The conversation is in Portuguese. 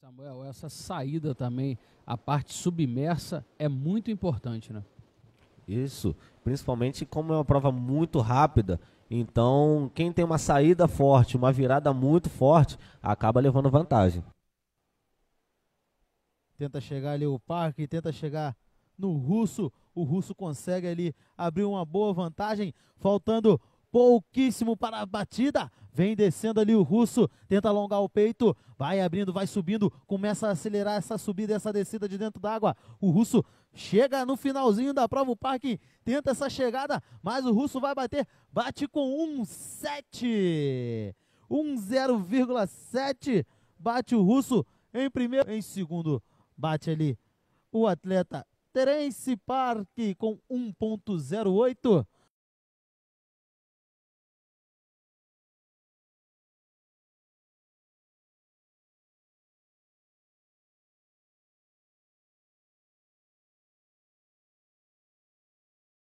Samuel, essa saída também, a parte submersa é muito importante, né? Isso, principalmente como é uma prova muito rápida, então quem tem uma saída forte, uma virada muito forte, acaba levando vantagem. Tenta chegar ali o parque, tenta chegar no russo, o russo consegue ali abrir uma boa vantagem, faltando pouquíssimo para a batida. Vem descendo ali o russo, tenta alongar o peito, vai abrindo, vai subindo, começa a acelerar essa subida, essa descida de dentro d'água. O russo chega no finalzinho da prova, o parque tenta essa chegada, mas o russo vai bater, bate com 1,7. 1,0,7. Bate o russo em primeiro, em segundo, bate ali o atleta Terence Park com 1,08.